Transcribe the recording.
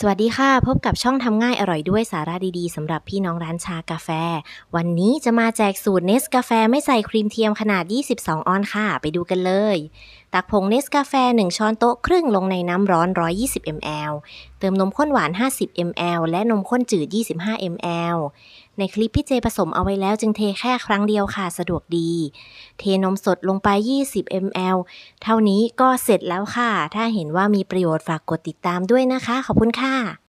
สวัสดีค่ะ พบกับช่องทำง่ายอร่อยด้วยสาระดีๆสำหรับพี่น้องร้านชากาแฟ วันนี้จะมาแจกสูตรเนสกาแฟไม่ใส่ครีมเทียมขนาด 22 ออนค่ะ ไปดูกันเลยตักผงเนสกาแฟ 1 ช้อนโต๊ะครึ่งลงในน้ำร้อน 120 ml เติมนมข้นหวาน 50 ml และนมข้นจืด 25 ml ในคลิปพี่เจผสมเอาไว้แล้วจึงเทแค่ครั้งเดียวค่ะสะดวกดี เทนมสดลงไป 20 ml เท่านี้ก็เสร็จแล้วค่ะ ถ้าเห็นว่ามีประโยชน์ฝากกดติดตามด้วยนะคะ ขอบคุณค่ะ